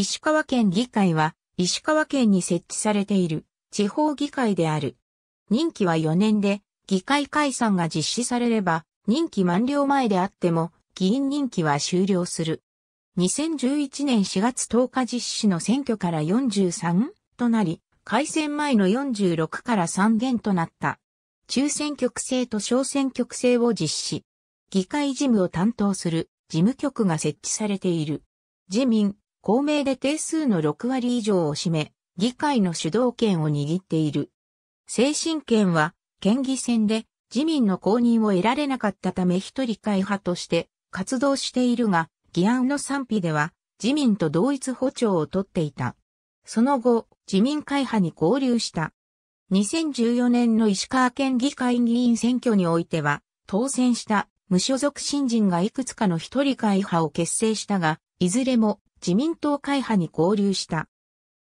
石川県議会は、石川県に設置されている地方議会である。任期は4年で、議会解散が実施されれば、任期満了前であっても、議員任期は終了する。2011年4月10日実施の選挙から43となり、改選前の46から3減となった。中選挙区制と小選挙区制を実施。議会事務を担当する事務局が設置されている。自民、公明で定数の6割以上を占め、議会の主導権を握っている。精神権は、県議選で自民の公認を得られなかったため一人会派として活動しているが、議案の賛否では自民と同一歩調を取っていた。その後、自民会派に合流した。2014年の石川県議会議員選挙においては、当選した無所属新人がいくつかの一人会派を結成したが、いずれも自民党会派に合流した。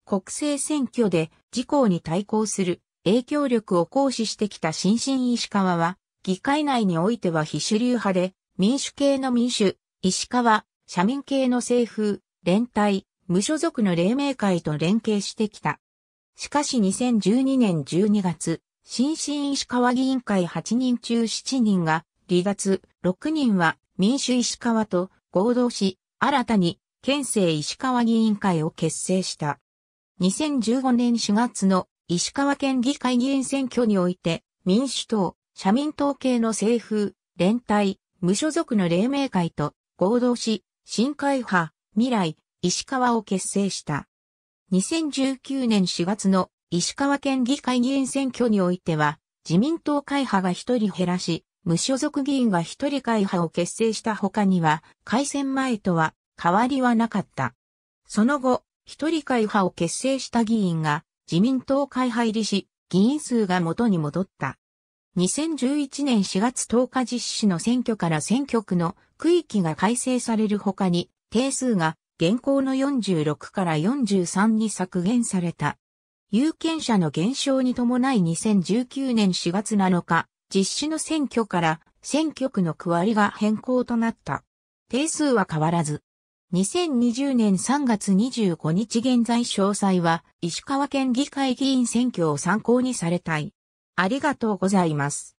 国政選挙で自公に対抗する影響力を行使してきた新進石川は、議会内においては非主流派で、民主系の民主、石川、社民系の政府、連帯、無所属の黎明会と連携してきた。しかし2012年12月、新進石川議員会8人中7人が離脱、6人は民主石川と合同し、新たに県政石川議員会を結成した。2015年4月の石川県議会議員選挙において、民主党、社民党系の政府、連帯、無所属の黎明会と合同し、新会派、未来、石川を結成した。2019年4月の石川県議会議員選挙においては、自民党会派が一人減らし、無所属議員が一人会派を結成した他には、改選前とは変わりはなかった。その後、一人会派を結成した議員が自民党会派入りし、議員数が元に戻った。2011年4月10日実施の選挙から選挙区の区域が改正されるほかに、定数が現行の46から43に削減された。有権者の減少に伴い2019年4月7日、実施の選挙から選挙区の区割りが変更となった。定数は変わらず、2020年3月25日現在詳細は石川県議会議員選挙を参考にされたい。ありがとうございます。